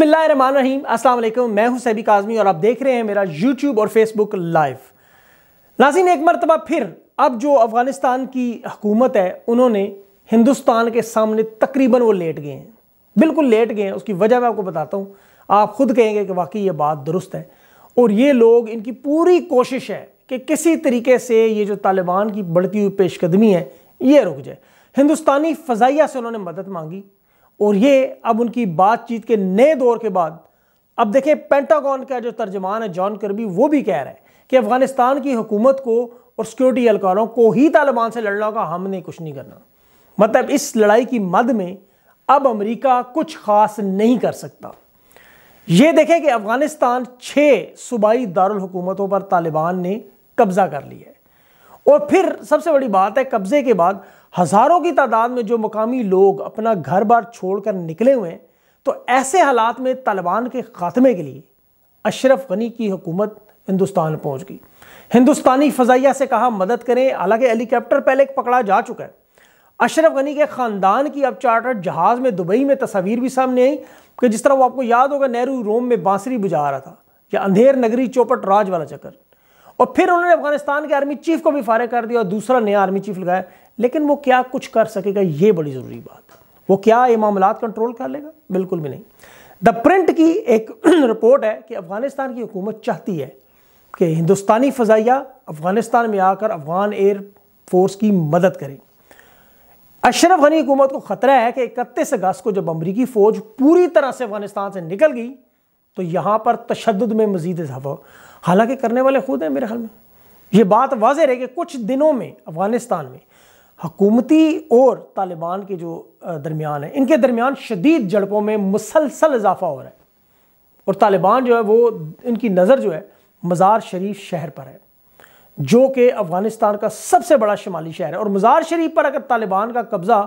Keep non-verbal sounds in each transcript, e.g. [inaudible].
अस्सलाम असल मैं हूं सैबी काजमी और आप देख रहे हैं मेरा यूट्यूब और फेसबुक लाइव नाजिन एक मरतबा फिर अब जो अफ़गानिस्तान की हकूमत है उन्होंने हिंदुस्तान के सामने तकरीबन वो लेट गए हैं बिल्कुल लेट गए हैं उसकी वजह मैं आपको बताता हूँ आप खुद कहेंगे कि वाकई ये बात दुरुस्त है और ये लोग इनकी पूरी कोशिश है कि किसी तरीके से ये जो तालिबान की बढ़ती हुई पेशकदमी है ये रुक जाए हिंदुस्तानी फ़जाइया से उन्होंने मदद मांगी और ये अब उनकी बातचीत के नए दौर के बाद अब देखें पेंटागॉन का जो तर्जमान है जॉन करबी वो भी कह रहा है कि अफगानिस्तान की हुकूमत को और सिक्योरिटी एहलकारों को ही तालिबान से लड़ना होगा हमने कुछ नहीं करना मतलब इस लड़ाई की मद में अब अमेरिका कुछ खास नहीं कर सकता ये देखें कि अफगानिस्तान छः सूबाई दारकूमतों पर तालिबान ने कब्जा कर लिया है और फिर सबसे बड़ी बात है कब्जे के बाद हज़ारों की तादाद में जो मकामी लोग अपना घर बार छोड़कर निकले हुए हैं तो ऐसे हालात में तालिबान के खात्मे के लिए अशरफ गनी की हुकूमत हिंदुस्तान पहुंच गई हिंदुस्तानी फ़जाइया से कहा मदद करें हालांकि हेलीकॉप्टर पहले पकड़ा जा चुका है अशरफ गनी के ख़ानदान की अब चार्टर जहाज़ में दुबई में तस्वीर भी सामने आई कि जिस तरह वो आपको याद होगा नेहरू रोम में बांसुरी बुझा रहा था या अंधेर नगरी चौपट राज वाला चक्कर और फिर उन्होंने अफगानिस्तान के आर्मी चीफ को भी फारे कर दिया और दूसरा नया आर्मी चीफ लगाया लेकिन वो क्या कुछ कर सकेगा ये बड़ी ज़रूरी बात है वो क्या ये मामला कंट्रोल कर लेगा बिल्कुल भी नहीं द प्रिंट की एक रिपोर्ट [clears throat] है कि अफ़गानिस्तान की हुकूमत चाहती है कि हिंदुस्तानी फ़जाइया अफ़गानिस्तान में आकर अफ़गान एयर फोर्स की मदद करें अशरफ गनी हुकूमत को ख़तरा है कि इकतीस अगस्त को जब अमरीकी फ़ौज पूरी तरह से अफ़गानिस्तान से निकल गई तो यहाँ पर तशद में मज़ीद इजाफा हालांकि करने वाले खुद हैं मेरे ख्याल में ये बात वाज रहे कि कुछ दिनों में अफ़गानिस्तान में हकूमती और तालिबान के जो दरमियान है इनके दरमियान शदीद झड़पों में मुसलसल इजाफा हो रहा है और तालिबान जो है वो इनकी नज़र जो है मज़ार शरीफ शहर पर है जो कि अफ़गानिस्तान का सबसे बड़ा शुमाली शहर है और मज़ार शरीफ पर अगर तालिबान का कब्ज़ा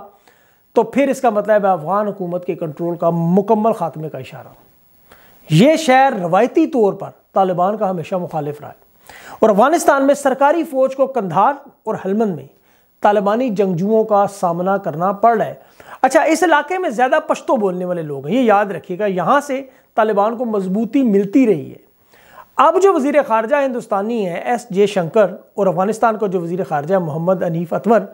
तो फिर इसका मतलब है अफ़गान हुकूमत के कंट्रोल का मुकम्मल ख़ात्मे का इशारा ये शहर रवायती तौर पर तालिबान का हमेशा मुखालिफ रहा है और अफ़गानिस्तान में सरकारी फ़ौज को कंधार और हलमंद में तालिबानी जंगजुओं का सामना करना पड़ रहा है अच्छा इस इलाके में ज़्यादा पश्तो बोलने वाले लोग हैं ये याद रखिएगा यहाँ से तालिबान को मजबूती मिलती रही है अब जो वजीर खारजा हिंदुस्तानी है एस जे शंकर और अफगानिस्तान का जो वजीर खारजा मोहम्मद अनीफ अतवर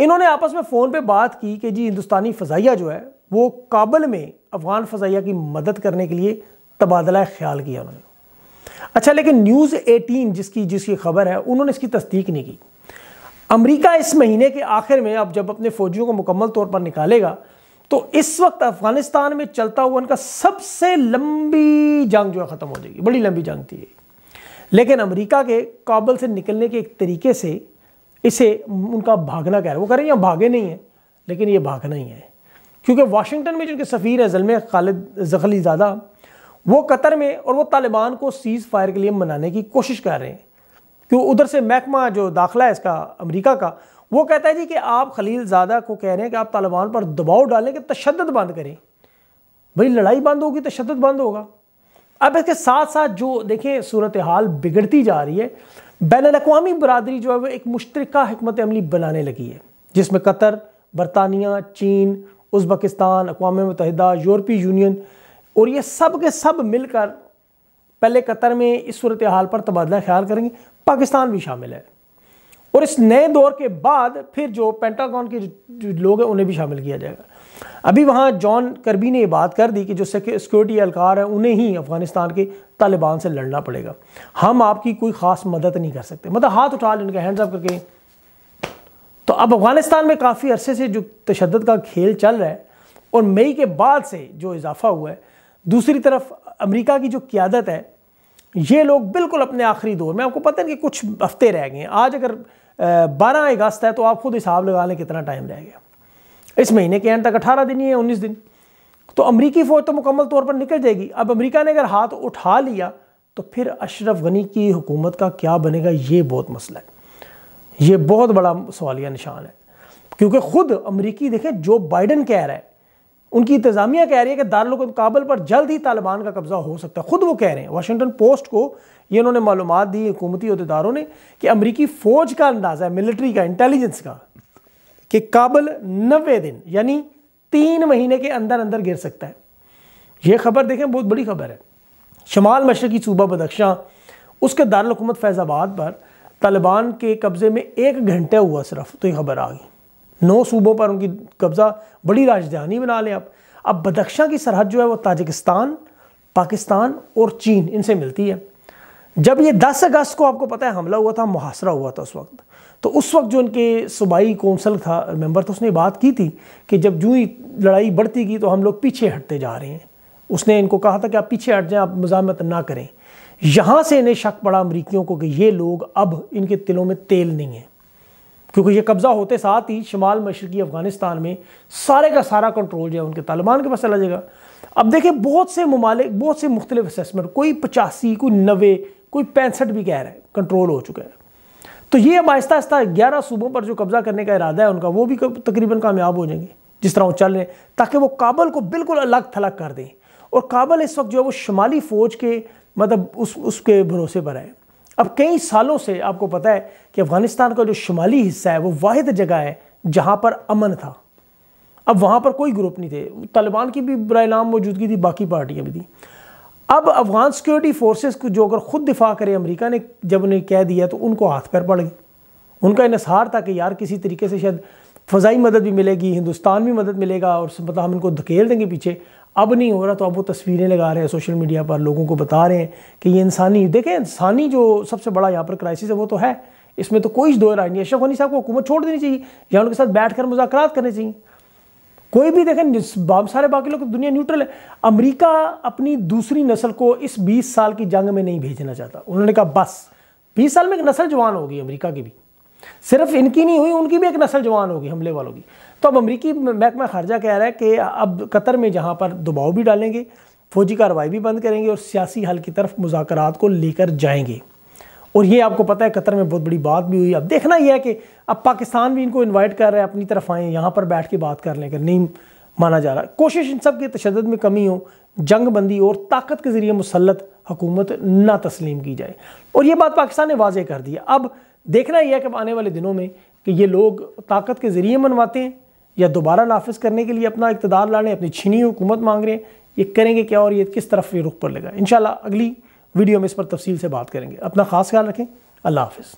इन्होंने आपस में फ़ोन पे बात की कि जी हिंदुस्तानी फ़जाइया जो है वो काबल में अफगान फ़जाइया की मदद करने के लिए तबादला ख्याल किया उन्होंने अच्छा लेकिन न्यूज़ एटीन जिसकी जिसकी खबर है उन्होंने इसकी तस्दीक नहीं की अमेरिका इस महीने के आखिर में अब जब अपने फौजियों को मुकम्मल तौर पर निकालेगा तो इस वक्त अफगानिस्तान में चलता हुआ उनका सबसे लंबी जंग जो है ख़त्म हो जाएगी बड़ी लंबी जंग थी लेकिन अमेरिका के काबल से निकलने के एक तरीके से इसे उनका भागना कह रहे वो कह रहे हैं भागे नहीं हैं लेकिन ये भागना ही है क्योंकि वाशिंगटन में जिनके सफ़ीर है जलम खालिद जखली ज़्यादा वो कतर में और वो तालिबान को सीज़ फायर के लिए मनाने की कोशिश कर रहे हैं कि उधर से महकमा जो दाखिला है इसका अमरीका का वो कहता है जी कि आप खलील ज्यादा को कह रहे हैं कि आप तालिबान पर दबाव डालें कि तशद बंद करें भाई लड़ाई बंद होगी तशद बंद होगा अब इसके साथ साथ जो देखें सूरत हाल बिगड़ती जा रही है बैन अवी बरदरी जो है वो एक मुश्तरक हमत अमली बनाने लगी है जिसमें कतर बरतानिया चीन उज़्बकिस्तान अकवा मतहद यूरोपीय यूनियन और ये सब के सब मिलकर पहले कतर में इस सूरत हाल पर तबादला ख्याल करेंगे पाकिस्तान भी शामिल है और इस नए दौर के बाद फिर जो पेंटागॉन के जो लोग हैं उन्हें भी शामिल किया जाएगा अभी वहाँ जॉन करबी ने ये बात कर दी कि जो सिक्योरिटी एहलकार हैं उन्हें ही अफगानिस्तान के तालिबान से लड़ना पड़ेगा हम आपकी कोई ख़ास मदद नहीं कर सकते मतलब हाथ उठा लें उनके हैंड्स अप करके तो अब अफगानिस्तान में काफ़ी अरसे से जो तशद का खेल चल रहा है और मई के बाद से जो इजाफा हुआ है दूसरी तरफ अमरीका की जो क्यादत है ये लोग बिल्कुल अपने आखिरी दौर में आपको पता है कि कुछ हफ्ते रह गए आज अगर बारह अगस्त है तो आप खुद हिसाब लगा लें कितना टाइम रह गया इस महीने के एंड तक अठारह दिन ही है उन्नीस दिन तो अमरीकी फ़ौज तो मुकम्मल तौर पर निकल जाएगी अब अमरीका ने अगर हाथ उठा लिया तो फिर अशरफ गनी की हुकूमत का क्या बनेगा ये बहुत मसला है ये बहुत बड़ा सवालिया निशान है क्योंकि ख़ुद अमरीकी देखें जो बाइडन कह रहा है उनकी इंतजामिया कह रही है कि दारुल काबल पर जल्द ही तालिबान का कब्जा हो सकता है खुद वो कह रहे हैं वाशिंगटन पोस्ट को ये उन्होंने मालूम दी हुकूमती अहदेदारों ने कि अमरीकी फ़ौज का अंदाज़ा है मिलिट्री का इंटेलिजेंस का कि काबल नबे दिन यानी तीन महीने के अंदर अंदर गिर सकता है ये खबर देखें बहुत बड़ी खबर है शमाल मशरकी सूबा बदख्शां उसके दारकूमत फैज़ाबाद पर तालिबान के कब्ज़े में एक घंटे हुआ सिर्फ तो ये खबर आ गई नौ सूबों पर उनकी कब्ज़ा बड़ी राजधानी बना लें आप अब बदख्शां की सरहद जो है वो ताजिकिस्तान पाकिस्तान और चीन इनसे मिलती है जब ये 10 अगस्त को आपको पता है हमला हुआ था मुहासरा हुआ था उस वक्त तो उस वक्त जो उनके सूबाई कौंसल था मेंबर था तो उसने बात की थी कि जब जूँ ही लड़ाई बढ़ती गई तो हम लोग पीछे हटते जा रहे हैं उसने इनको कहा था कि आप पीछे हट जाएं आप मजामत ना करें यहाँ से इन्हें शक पड़ा अमरीकियों को कि ये लोग अब इनके तिलों में तेल नहीं है क्योंकि ये कब्ज़ा होते साथ ही शुमाल मशरकी अफ़गानिस्तान में सारे का सारा कंट्रोल जो है उनके तालिबान के पास चला जाएगा अब देखिए बहुत से ममालिक बहुत से मुख्तलिफ असमेंट कोई पचासी कोई नबे कोई पैंसठ भी कह रहा है कंट्रोल हो चुका है तो ये अब आहिस्ता आहिस्ता ग्यारह सूबों पर जो कब्ज़ा करने का इरादा है उनका वो भी तकरीबन कामयाब हो जाएंगे जिस तरह वो चल रहे हैं ताकि वो काबल को बिल्कुल अलग थलग कर दें और काबल इस वक्त जो है वो शुमाली फ़ौज के मतलब उस उसके भरोसे पर आए अब कई सालों से आपको पता है कि अफगानिस्तान का जो शुमाली हिस्सा है वो वाद जगह है जहाँ पर अमन था अब वहाँ पर कोई ग्रुप नहीं थे तालिबान की भी बर नाम मौजूदगी थी बाकी पार्टियाँ भी थी अब अफगान सिक्योरिटी फोर्सेस को जो अगर खुद दिफा करे अमेरिका ने जब उन्हें कह दिया तो उनको हाथ पैर पड़ गए उनका इनसार था कि यार किसी तरीके से शायद फ़जाई मदद भी मिलेगी हिंदुस्तान भी मदद मिलेगा और मतलब हम इनको धकेल देंगे पीछे अब नहीं हो रहा तो अब वो तस्वीरें लगा रहे हैं सोशल मीडिया पर लोगों को बता रहे हैं कि ये इंसानी देखें इंसानी जो सबसे बड़ा यहाँ पर क्राइसिस है वो तो है इसमें तो कोई दो राय नहीं अशरफ साहब को हुकूमत छोड़ देनी चाहिए या उनके साथ बैठ कर मुजात करने चाहिए कोई भी देखें सारे बाकी लोग दुनिया न्यूट्रल है अमरीका अपनी दूसरी नस्ल को इस बीस साल की जंग में नहीं भेजना चाहता उन्होंने कहा बस बीस साल में एक नस्ल जवान होगी अमरीका की भी सिर्फ इनकी नहीं हुई उनकी भी एक नस्ल जवान होगी हमले वालों की तो अब अमरीकी महकमा खारजा कह रहा है कि अब कतर में जहाँ पर दबाव भी डालेंगे फौजी कार्रवाई भी बंद करेंगे और सियासी हल की तरफ मुजाकर को लेकर जाएंगे और ये आपको पता है कतर में बहुत बड़ी बात भी हुई अब देखना यह है कि अब पाकिस्तान भी इनको इनवाइट कर रहा है अपनी तरफ आएँ यहाँ पर बैठ के बात कर लेकर नहीं माना जा रहा कोशिश इन सब के तशद में कमी हो जंग बंदी और ताकत के ज़रिए मुसलत हुकूमत ना तस्लीम की जाए और ये बात पाकिस्तान ने वाजह कर दी अब देखना यह है कि आने वाले दिनों में कि ये लोग ताकत के ज़रिए मनवाते हैं या दोबारा नाफिज करने के लिए अपना इकतदार लाने अपनी छीनी हुकूमत मांग रहे हैं ये करेंगे क्या और ये किस तरफ ये रुख पर लेगा इन अगली वीडियो में इस पर तफसील से बात करेंगे अपना ख़ास ख्याल रखें अल्लाह हाफिज़